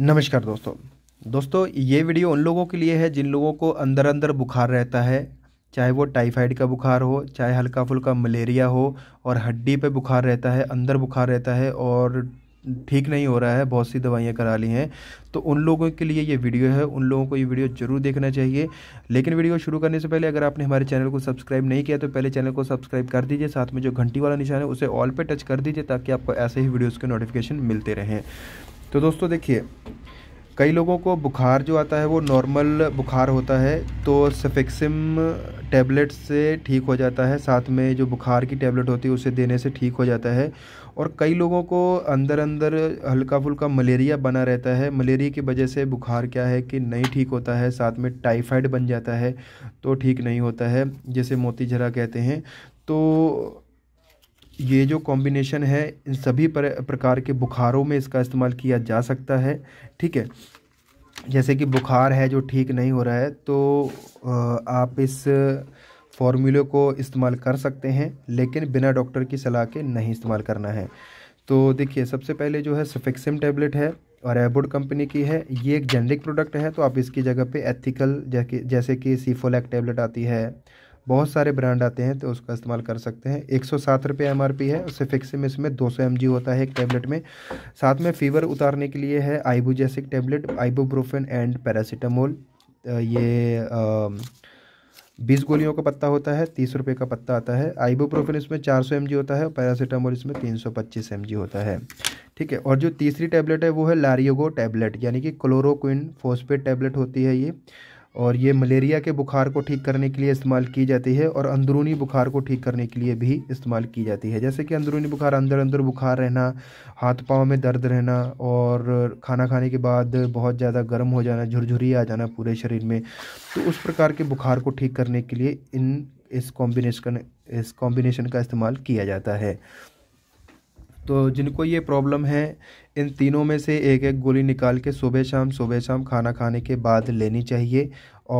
नमस्कार दोस्तों दोस्तों ये वीडियो उन लोगों के लिए है जिन लोगों को अंदर अंदर बुखार रहता है चाहे वो टाइफाइड का बुखार हो चाहे हल्का फुल्का मलेरिया हो और हड्डी पे बुखार रहता है अंदर बुखार रहता है और ठीक नहीं हो रहा है बहुत सी दवाइयाँ करा ली हैं तो उन लोगों के लिए ये वीडियो है उन लोगों को ये वीडियो ज़रूर देखना चाहिए लेकिन वीडियो शुरू करने से पहले अगर आपने हमारे चैनल को सब्सक्राइब नहीं किया तो पहले चैनल को सब्सक्राइब कर दीजिए साथ में जो घंटी वाला निशान है उसे ऑल पर टच कर दीजिए ताकि आपको ऐसे ही वीडियोज़ के नोटिफिकेशन मिलते रहें तो दोस्तों देखिए कई लोगों को बुखार जो आता है वो नॉर्मल बुखार होता है तो सफेक्सिम टैबलेट से ठीक हो जाता है साथ में जो बुखार की टैबलेट होती है उसे देने से ठीक हो जाता है और कई लोगों को अंदर अंदर हल्का फुल्का मलेरिया बना रहता है मलेरिया की वजह से बुखार क्या है कि नहीं ठीक होता है साथ में टाइफाइड बन जाता है तो ठीक नहीं होता है जैसे मोती झरा कहते हैं तो ये जो कॉम्बिनेशन है इन सभी प्रकार के बुखारों में इसका इस्तेमाल किया जा सकता है ठीक है जैसे कि बुखार है जो ठीक नहीं हो रहा है तो आप इस फॉर्मूले को इस्तेमाल कर सकते हैं लेकिन बिना डॉक्टर की सलाह के नहीं इस्तेमाल करना है तो देखिए सबसे पहले जो है सफेक्सिम टैबलेट है और एबोड कंपनी की है ये एक जेनरिक प्रोडक्ट है तो आप इसकी जगह पे एथिकल जैसे कि सीफोलैक टैबलेट आती है बहुत सारे ब्रांड आते हैं तो उसका इस्तेमाल कर सकते हैं एक सौ सात रुपये एम आर पी है उससे फिक्स में इसमें दो सौ एम जी होता है एक टैबलेट में साथ में फ़ीवर उतारने के लिए है Ibugesic tablet ibuprofen and paracetamol ये बीस गोलियों का पत्ता होता है तीस रुपये का पत्ता आता है आइबूप्रोफेन इसमें चार सौ एम जी होता है और पैरासीटामोल इसमें तीन सौ पच्चीस एम जी होता है ठीक है और जो तीसरी टैबलेट है वो है लारियोगो टैबलेट यानी कि क्लोरोक्विन फोस्पेट टैबलेट होती है ये और ये मलेरिया के बुखार को ठीक करने के लिए इस्तेमाल की जाती है और अंदरूनी बुखार को ठीक करने के लिए भी इस्तेमाल की जाती है जैसे कि अंदरूनी बुखार अंदर अंदर बुखार रहना हाथ पाँव में दर्द रहना और खाना खाने के बाद बहुत ज़्यादा गर्म हो जाना झुरझुरी आ जाना पूरे शरीर में तो उस प्रकार के बुखार को ठीक करने के लिए इन इस कॉम्बिनेशन इस कॉम्बिनेशन का इस्तेमाल किया जाता है तो जिनको ये प्रॉब्लम है इन तीनों में से एक एक गोली निकाल के सुबह शाम सुबह शाम खाना खाने के बाद लेनी चाहिए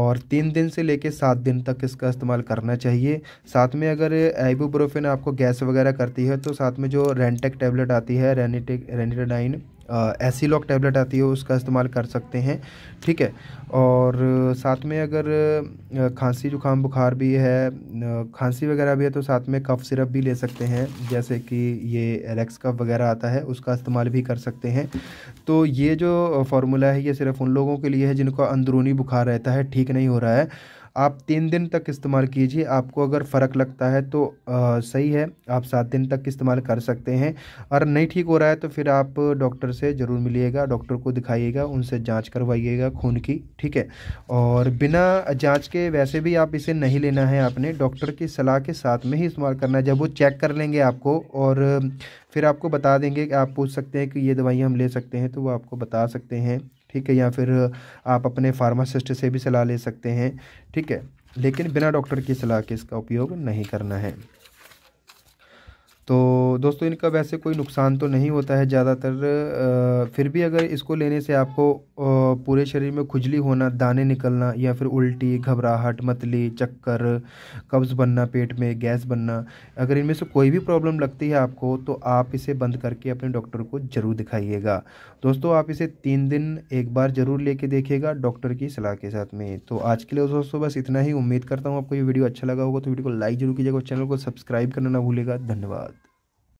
और तीन दिन से लेके सात दिन तक इसका इस्तेमाल करना चाहिए साथ में अगर आइबूब्रोफिन आपको गैस वगैरह करती है तो साथ में जो रेंटेक टैबलेट आती है रेनिटेक रेनिटाइन लॉक टैबलेट आती है उसका इस्तेमाल कर सकते हैं ठीक है और साथ में अगर खांसी जुकाम बुखार भी है खांसी वगैरह भी है तो साथ में कफ़ सिरप भी ले सकते हैं जैसे कि ये एलेक्स कफ वगैरह आता है उसका इस्तेमाल भी कर सकते हैं तो ये जो फार्मूला है ये सिर्फ उन लोगों के लिए है जिनको अंदरूनी बुखार रहता है ठीक नहीं हो रहा है आप तीन दिन तक इस्तेमाल कीजिए आपको अगर फ़र्क लगता है तो आ, सही है आप सात दिन तक इस्तेमाल कर सकते हैं और नहीं ठीक हो रहा है तो फिर आप डॉक्टर से ज़रूर मिलिएगा डॉक्टर को दिखाइएगा उनसे जाँच करवाइएगा खून की ठीक है और बिना जाँच के वैसे भी आप इसे नहीं लेना है आपने डॉक्टर की सलाह के साथ में ही इस्तेमाल करना है जब वो चेक कर लेंगे आपको और फिर आपको बता देंगे कि आप पूछ सकते हैं कि ये दवाइयाँ हम ले सकते हैं तो वो आपको बता सकते हैं ठीक है या फिर आप अपने फार्मासिस्ट से भी सलाह ले सकते हैं ठीक है लेकिन बिना डॉक्टर की सलाह के इसका उपयोग नहीं करना है तो दोस्तों इनका वैसे कोई नुकसान तो नहीं होता है ज़्यादातर फिर भी अगर इसको लेने से आपको पूरे शरीर में खुजली होना दाने निकलना या फिर उल्टी घबराहट मतली चक्कर कब्ज़ बनना पेट में गैस बनना अगर इनमें से कोई भी प्रॉब्लम लगती है आपको तो आप इसे बंद करके अपने डॉक्टर को ज़रूर दिखाइएगा दोस्तों आप इसे तीन दिन एक बार ज़रूर ले देखिएगा डॉक्टर की सलाह के साथ में तो आज के लिए दोस्तों बस इतना ही उम्मीद करता हूँ आपको ये वीडियो अच्छा लगा होगा तो वीडियो को लाइक जरूर कीजिएगा चैनल को सब्सक्राइब करना ना भूलेगा धन्यवाद